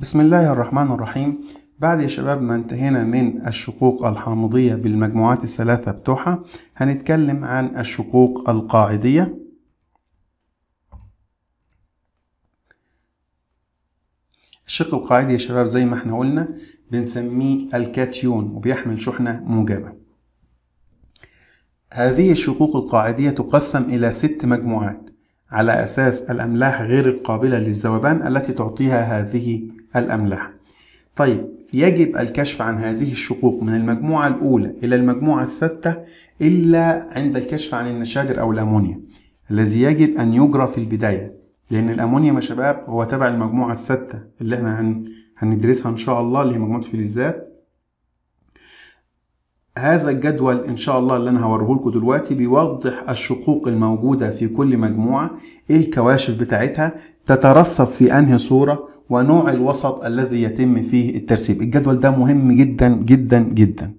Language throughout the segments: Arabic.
بسم الله الرحمن الرحيم بعد يا شباب ما انتهينا من الشقوق الحامضية بالمجموعات الثلاثة بتوعها هنتكلم عن الشقوق القاعدية الشق القاعدي يا شباب زي ما احنا قلنا بنسميه الكاتيون وبيحمل شحنة موجبة هذه الشقوق القاعدية تقسم إلى ست مجموعات على أساس الأملاح غير القابلة للذوبان التي تعطيها هذه الأملاح. طيب يجب الكشف عن هذه الشقوق من المجموعة الأولى إلى المجموعة الستة إلا عند الكشف عن النشادر أو الأمونيا الذي يجب أن يجرى في البداية لأن الأمونيا يا شباب هو تبع المجموعة الستة اللي احنا هندرسها إن شاء الله اللي هي مجموعة فلزات هذا الجدول إن شاء الله اللي أنا هوريه لكم دلوقتي بيوضح الشقوق الموجودة في كل مجموعة ايه الكواشف بتاعتها تترسب في أنهي صورة ونوع الوسط الذي يتم فيه الترسيب الجدول ده مهم جدا جدا جدا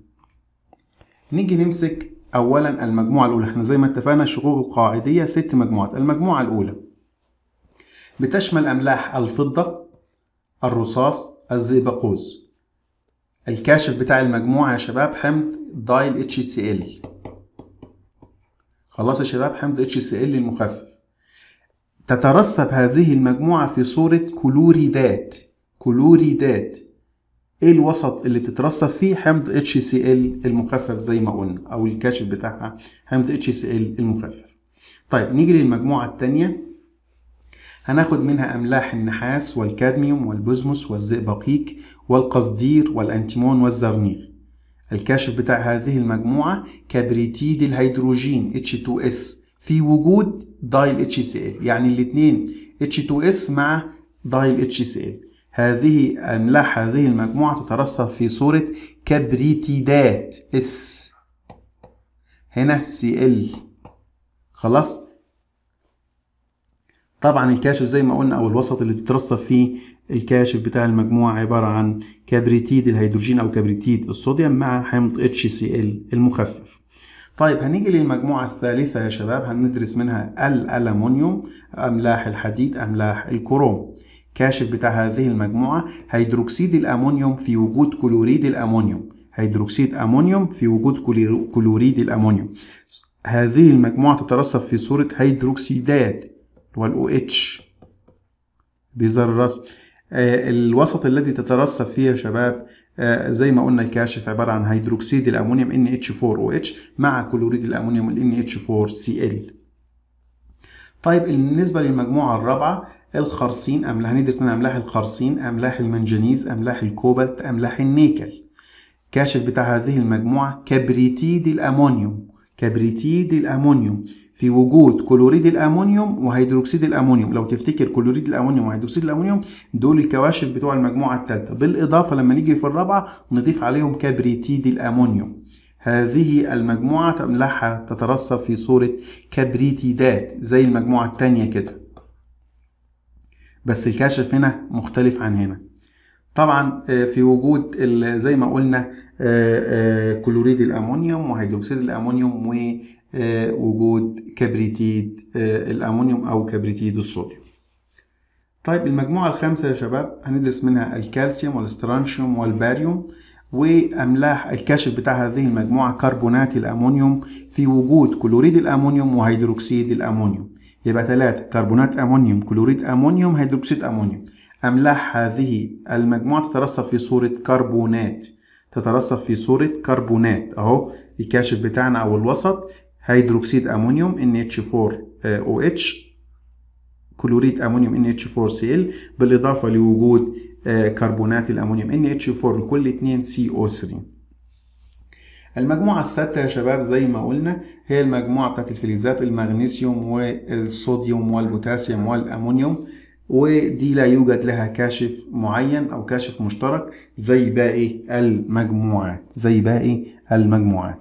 نيجي نمسك أولا المجموعة الأولى احنا زي ما اتفقنا الشقوق القاعدية ست مجموعات المجموعة الأولى بتشمل أملاح الفضة الرصاص الزئبقوز الكاشف بتاع المجموعة يا شباب حمض دايل اتش سي ال خلاص يا شباب حمض اتش سي ال المخفف تترسب هذه المجموعة في صورة كلوريدات كلوريدات ايه الوسط اللي بتترسب فيه حمض اتش سي ال المخفف زي ما قلنا او الكاشف بتاعها حمض اتش سي ال المخفف طيب نيجي للمجموعة التانية هناخد منها أملاح النحاس والكادميوم والبزمس والزئبقيك والقصدير والأنتيمون والزرنيخ الكاشف بتاع هذه المجموعة كبريتيد الهيدروجين H2S في وجود دايل HCl يعني الاتنين H2S مع دايل HCl هذه أملاح هذه المجموعة تترسب في صورة كبريتيدات S هنا Cl خلاص طبعا الكاشف زي ما قلنا او الوسط اللي بيترصف فيه الكاشف بتاع المجموعه عباره عن كبريتيد الهيدروجين او كبريتيد الصوديوم مع حمض اتش سي ال المخفف طيب هنيجي للمجموعة الثالثة يا شباب هندرس منها الالومنيوم أملاح الحديد أملاح الكروم كاشف بتاع هذه المجموعة هيدروكسيد الأمونيوم في وجود كلوريد الأمونيوم هيدروكسيد أمونيوم في وجود كلوريد الأمونيوم هذه المجموعة تترصف في صورة هيدروكسيدات هو الاو اتش بيظهر الرسم الوسط الذي تترسب فيه يا شباب آه، زي ما قلنا الكاشف عباره عن هيدروكسيد الامونيوم NH4OH مع كلوريد الامونيوم NH4Cl طيب بالنسبه للمجموعه الرابعه الخرسين املاح هندرس من املاح الخرسين املاح المنجنيز املاح الكوبالت املاح النيكل كاشف بتاع هذه المجموعه كبريتيد الامونيوم كبريتيد الامونيوم في وجود كلوريد الامونيوم وهيدروكسيد الامونيوم لو تفتكر كلوريد الامونيوم وهيدروكسيد الامونيوم دول الكواشف بتوع المجموعه الثالثه بالاضافه لما نيجي في الرابعه نضيف عليهم كبريتيد الامونيوم هذه المجموعة أملاحها تترسب في صورة كبريتيدات زي المجموعة الثانيه كده بس الكاشف هنا مختلف عن هنا طبعا آه، في وجود زي ما قلنا آه، آه، كلوريد الامونيوم وهيدروكسيد الامونيوم ووجود آه، كبريتيد الامونيوم او كبريتيد الصوديوم طيب المجموعة الخامسة يا شباب هندرس منها الكالسيوم والاسترانشيوم والباريوم وأملاح الكاشف بتاع هذه المجموعة كربونات الأمونيوم في وجود كلوريد الأمونيوم وهيدروكسيد الأمونيوم يبقى ثلاثة كربونات أمونيوم كلوريد أمونيوم هيدروكسيد أمونيوم أملاح هذه المجموعة تترصف في صورة كربونات تترسب في صورة كربونات أهو الكاشف بتاعنا أو الوسط هيدروكسيد أمونيوم NH4OH آه، كلوريد أمونيوم NH4Cl بالإضافة لوجود آه، كربونات الأمونيوم NH4 لكل اتنين CO3 المجموعة الثابتة يا شباب زي ما قلنا هي المجموعة بتاعت الفلزات المغنيسيوم والصوديوم والبوتاسيوم والأمونيوم ودي لا يوجد لها كاشف معين او كاشف مشترك زي باقي المجموعات زي باقي المجموعات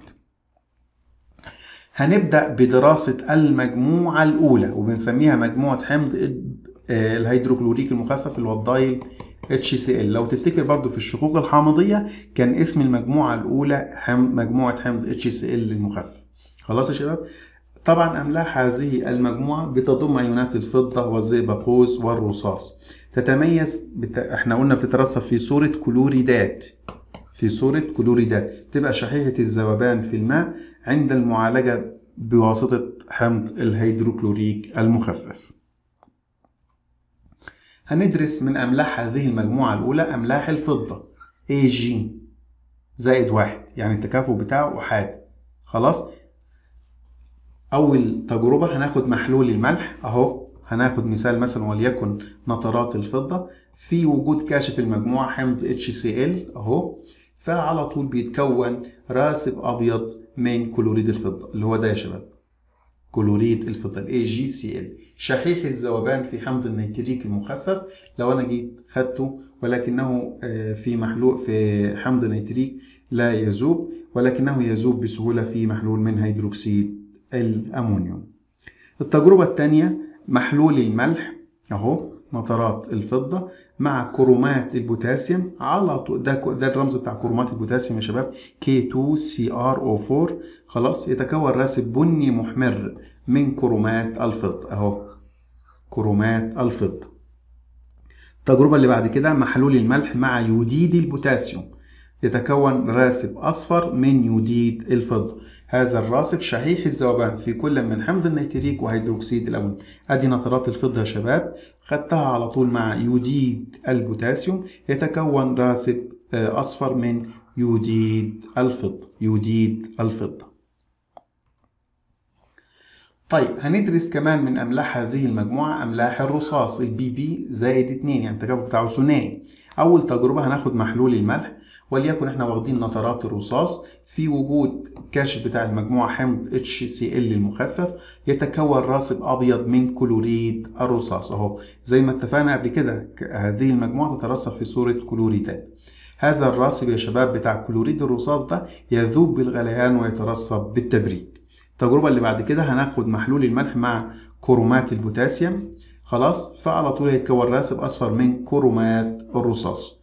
هنبدأ بدراسة المجموعة الأولى وبنسميها مجموعة حمض آه، الهيدروكلوريك المخفف الوضايل اتش سي HCl لو تفتكر برضو في الشقوق الحامضية كان اسم المجموعة الأولى حم مجموعة حمض HCl المخفف خلاص يا شباب طبعا أملاح هذه المجموعة بتضم أيونات الفضة والزئبقوز والرصاص تتميز بت... احنا قلنا بتترسب في صورة كلوريدات في صورة كلوريدات تبقى شحيحة الذوبان في الماء عند المعالجة بواسطة حمض الهيدروكلوريك المخفف هندرس من أملاح هذه المجموعة الأولى أملاح الفضة اي جي زائد واحد يعني التكافؤ بتاعه أحادي خلاص اول تجربه هناخد محلول الملح اهو هناخد مثال مثلا وليكن نترات الفضه في وجود كاشف المجموعه حمض HCl اهو فعلى طول بيتكون راسب ابيض من كلوريد الفضه اللي هو ده يا شباب كلوريد الفضه الـ AGCl شحيح الذوبان في حمض النيتريك المخفف لو انا جيت خدته ولكنه آه، في محلول في حمض نيتريك لا يذوب ولكنه يذوب بسهوله في محلول من هيدروكسيد الأمونيوم التجربة الثانية محلول الملح أهو نترات الفضة مع كرومات البوتاسيوم على طول ده ده الرمز بتاع كرومات البوتاسيوم يا شباب K2CrO4 خلاص يتكون راسب بني محمر من كرومات الفضة أهو كرومات الفضة التجربة اللي بعد كده محلول الملح مع يوديد البوتاسيوم يتكون راسب أصفر من يوديد الفضة هذا الراسب شحيح الذوبان في كل من حمض النيتريك وهيدروكسيد الأمون أدي نترات الفضة يا شباب خدتها على طول مع يوديد البوتاسيوم يتكون راسب آه، أصفر من يوديد الفضة يوديد الفضة طيب هندرس كمان من أملاح هذه المجموعة أملاح الرصاص البي بي زائد 2 يعني التكافؤ بتاعه ثنائي أول تجربة هناخد محلول الملح وليكن احنا واخدين نترات الرصاص في وجود كاشف بتاع المجموعة حمض HCl المخفف يتكون راسب أبيض من كلوريد الرصاص أهو زي ما اتفقنا قبل كده هذه المجموعة تترصب في صورة كلوريدات هذا الراسب يا شباب بتاع كلوريد الرصاص ده يذوب بالغليان ويترصب بالتبريد التجربة اللي بعد كده هناخد محلول الملح مع كرومات البوتاسيوم خلاص فعلى طول هيتكون راسب أصفر من كرومات الرصاص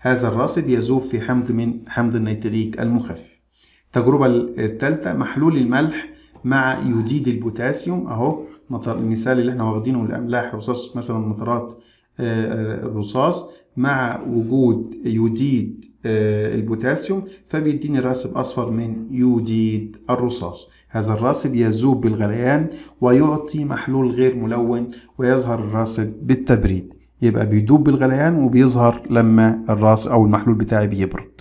هذا الراسب يذوب في حمض من حمض النيتريك المخفف التجربة الثالثة محلول الملح مع يوديد البوتاسيوم اهو المثال اللي احنا واخدينه لاملاح رصاص مثلا مطرات آه، آه، الرصاص مع وجود يوديد آه، البوتاسيوم فبيديني راسب أصفر من يوديد الرصاص هذا الراسب يذوب بالغليان ويعطي محلول غير ملون ويظهر الراسب بالتبريد يبقى بيدوب بالغليان وبيظهر لما الراس أو المحلول بتاعي بيبرد